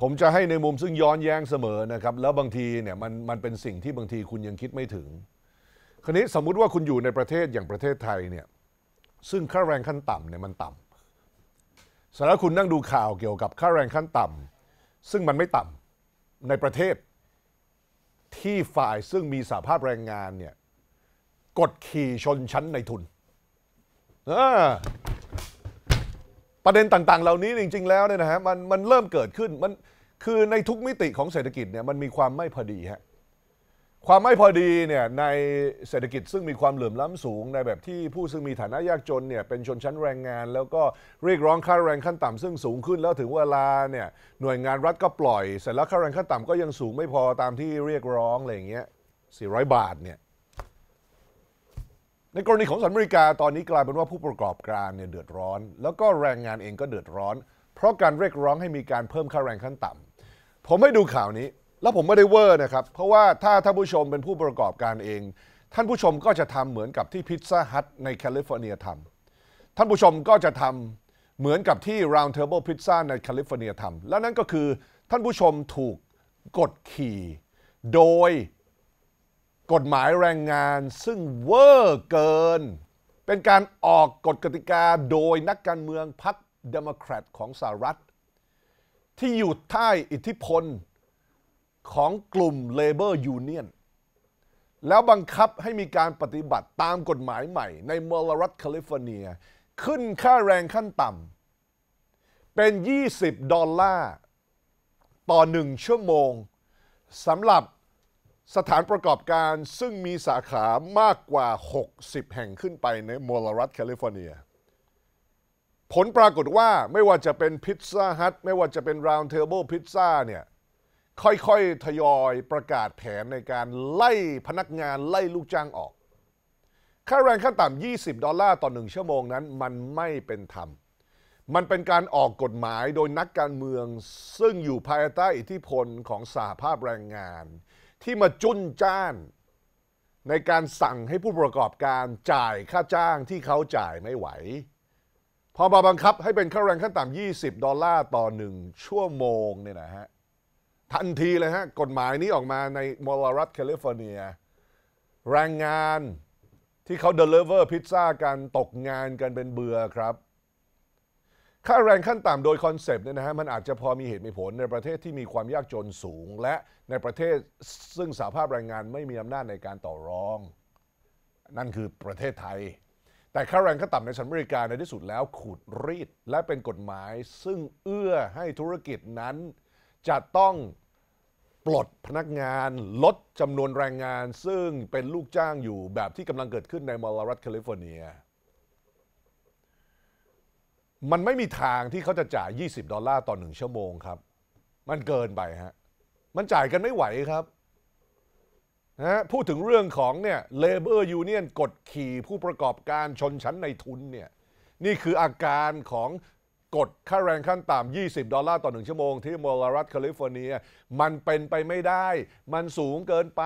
ผมจะให้ในมุมซึ่งย้อนแย้งเสมอนะครับแล้วบางทีเนี่ยมันมันเป็นสิ่งที่บางทีคุณยังคิดไม่ถึง คราวนี้สมมุติว่าคุณอยู่ในประเทศอย่างประเทศไทยเนี่ยซึ่งค่าแรงขั้นต่ำเนี่ยมันต่ำสารคุณนั่งดูข่าวเกี่ยวกับค่าแรงขั้นต่ำซึ่งมันไม่ต่ำในประเทศที่ฝ่ายซึ่งมีสาภาพแรงงานเนี่ยกดขี่ชนชั้นในทุนอ่าประเด็นต่างๆ เหล่านี้จริง ๆ แล้วเนี่ยนะฮะมันมันเริ่มเกิดขึ้นมันคือในทุกมิติของเศรษฐกิจเนี่ยมันมีความไม่พอดีฮะความไม่พอดีเนี่ยในเศรษฐกิจซึ่งมีความเหลื่อมล้ำสูง ในแบบที่ผู้ซึ่งมีฐานะยากจนเนี่ยเป็นชนชั้นแรงงาน แล้วก็เรียกร้องค่าแรงขั้นต่ำซึ่งสูงขึ้นแล้วถึงเวลาเนี่ยหน่วยงานรัฐก็ปล่อยเสร็จแล้วค่าแรงขั้นต่ำก็ยังสูงไม่พอตามที่เรียกร้องอะไรอย่างเงี้ย400 บาทเนี่ยในกรณีของสหรัฐอเมริกาตอนนี้กลายเป็นว่าผู้ประกอบการเนี่ยเดือดร้อน แล้วก็แรงงานเองก็เดือดร้อน เพราะการเรียกร้องให้มีการเพิ่มค่าแรงขั้นต่ำ ผมให้ดูข่าวนี้ แล้วผมไม่ได้เวอร์นะครับ เพราะว่าถ้าท่านผู้ชมเป็นผู้ประกอบการเองท่านผู้ชมก็จะทำเหมือนกับที่พิซซ่าฮัทในแคลิฟอร์เนียทำท่านผู้ชมก็จะทำเหมือนกับที่ Round Table Pizza ในแคลิฟอร์เนียทำและนั่นก็คือ ท่านผู้ชมถูกกดขี่โดยกฎหมายแรงงานซึ่งเวอร์เกิน เป็นการออกกฎกติกาโดยนักการเมืองพรรคเดโมแครตของสหรัฐที่อยู่ใต้อิทธิพลของกลุ่มเเลอร์ยูเนียนแล้วบังคับให้มีการปฏิบัติตามกฎหมายใหม่ ในมลรัฐแคลิฟอร์เนียขึ้นค่าแรงขั้นต่ำเป็น 20 ดอลลาร์ ต่อ 1 ชั่วโมงสำหรับสถานประกอบการซึ่งมีสาขามากกว่า 60 แห่งขึ้นไปในมลรัฐแคลิฟอร์เนีย ผลปรากฏว่าไม่ว่าจะเป็นพิซซ่าฮัทไม่ว่าจะเป็นราวน์เทเบิลพิซซ่าเนี่ยค่อยๆ ทยอยประกาศแผนในการไล่พนักงานไล่ลูกจ้างออก ค่าแรงขั้นต่ำ 20 ดอลลาร์ต่อหนึ่งชั่วโมงนั้นมันไม่เป็นธรรม มันเป็นการออกกฎหมายโดยนักการเมืองซึ่งอยู่ภายใต้อิทธิพลของสหภาพแรงงานที่มาจุนจ้าน ในการสั่งให้ผู้ประกอบการจ่ายค่าจ้างที่เขาจ่ายไม่ไหว พอมาบังคับให้เป็นค่าแรงขั้นต่ำ 20 ดอลลาร์ต่อ 1 ชั่วโมงเนี่ยนะฮะทันทีเลยฮะกฎหมายนี้ออกมาในมอลรัฐแคลิฟอร์เนีย แรงงานที่เขาเดลิเวอร์พิซซ่ากัน ตกงานกันเป็นเบื่อครับค่าแรงขั้นต่ำโดยคอนเซปต์เนี่ยนะฮะมันอาจจะพอมีเหตุมีผลในประเทศที่มีความยากจนสูงและในประเทศซึ่งสาภาพแรงงานไม่มีอำนาจในการต่อรอง นั่นคือประเทศไทย แต่ค่าแรงขั้นต่ำในสหรัฐอเมริกา ในที่สุดแล้ว ขูดรีดและเป็นกฎหมาย ซึ่งเอื้อให้ธุรกิจนั้นจะต้องปลดพนักงาน ลดจำนวนแรงงาน ซึ่งเป็นลูกจ้างอยู่แบบที่กำลังเกิดขึ้นในมลรัฐแคลิฟอร์เนียมันไม่มีทางที่เขาจะจ่าย 20 ดอลลาร์ต่อหนึ่งชั่วโมงครับ มันเกินไปฮะ มันจ่ายกันไม่ไหวครับนะพูดถึงเรื่องของเนี่ยเเลอร์ยูเนียนกดขี่ผู้ประกอบการชนชั้นในทุนเนี่ย นี่คืออาการของกดค่าแรงขั้นต่ำ20 ดอลลาร์ต่องชั่วโมงที่มอลรัฐแคลิฟอร์เนีย มันเป็นไปไม่ได้ มันสูงเกินไป